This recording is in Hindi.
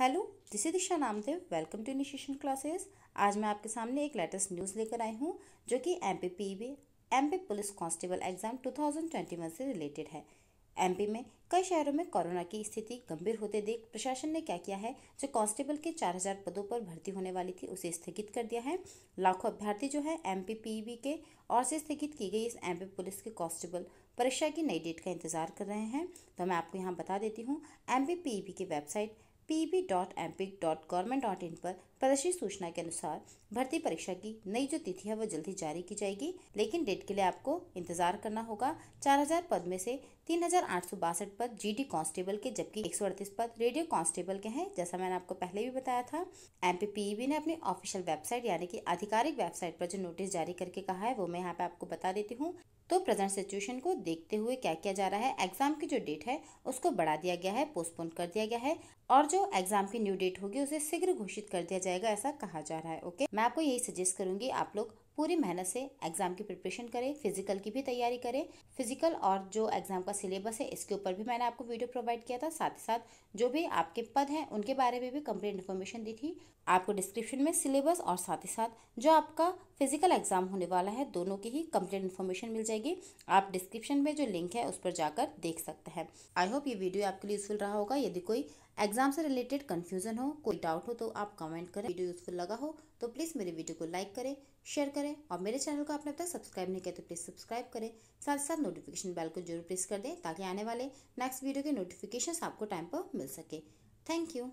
hello this is Disha Namdev welcome to initiation classes आज मैं आपके सामने एक लेटेस्ट न्यूज़ लेकर आई हूँ जो कि M P P B M P police constable exam 2021 से रिलेटेड है एम पी में कई शहरों में कोरोना की स्थिति गंभीर होते देख प्रशासन ने क्या किया है जो कांस्टेबल के 4000 पदों पर भर्ती होने वाली थी उसे स्थगित कर दिया है लाखों अभ्यर्थी जो है एम पी के और से स्थगित की गई इस एम पुलिस के कांस्टेबल परीक्षा की नई डेट का इंतजार कर रहे हैं तो मैं आपको यहाँ बता देती हूँ एम की वेबसाइट pb.mpic.government.in पर प्रदर्शित सूचना के अनुसार भर्ती परीक्षा की नई जो तिथि है वो जल्द ही जारी की जाएगी लेकिन डेट के लिए आपको इंतजार करना होगा 4000 पद में से तीन पद जीडी कांस्टेबल के जबकि एक पद रेडियो कांस्टेबल के हैं जैसा मैंने आपको पहले भी बताया था पी ने अपनी ऑफिशियल वेबसाइट यानी कि आधिकारिक वेबसाइट पर जो नोटिस जारी करके कहा है वो मैं यहाँ पे आपको बता देती हूँ तो प्रेजेंट सिचुएशन को देखते हुए क्या किया जा रहा है एग्जाम की जो डेट है उसको बढ़ा दिया गया है पोस्टपोन कर दिया गया है और जो एग्जाम की न्यू डेट होगी उसे शीघ्र घोषित कर दिया जाएगा ऐसा कहा जा रहा है ओके मैं आपको यही सजेस्ट करूंगी आप लोग पूरी मेहनत से एग्जाम की प्रिपरेशन करें फिजिकल की भी तैयारी करें फिजिकल और जो एग्जाम का सिलेबस है इसके ऊपर भी मैंने आपको वीडियो प्रोवाइड किया था साथ ही साथ जो भी आपके पद हैं उनके बारे में भी कंप्लीट इन्फॉर्मेशन दी थी आपको डिस्क्रिप्शन में सिलेबस और साथ ही साथ जो आपका फिजिकल एग्जाम होने वाला है दोनों की ही कंप्लीट इन्फॉर्मेशन मिल जाएगी आप डिस्क्रिप्शन में जो लिंक है उस पर जाकर देख सकते हैं आई होप ये वीडियो आपके लिए यूजफुल रहा होगा यदि कोई एग्जाम से रिलेटेड कन्फ्यूजन हो कोई डाउट हो तो आप कमेंट करें वीडियो यूजफुल लगा हो तो प्लीज़ मेरे वीडियो को लाइक करें शेयर करें और मेरे चैनल को आपने अब तक सब्सक्राइब नहीं किया तो प्लीज़ सब्सक्राइब करें साथ साथ नोटिफिकेशन बेल को जरूर प्रेस कर दें ताकि आने वाले नेक्स्ट वीडियो के नोटिफिकेशन आपको टाइम पर मिल सके थैंक यू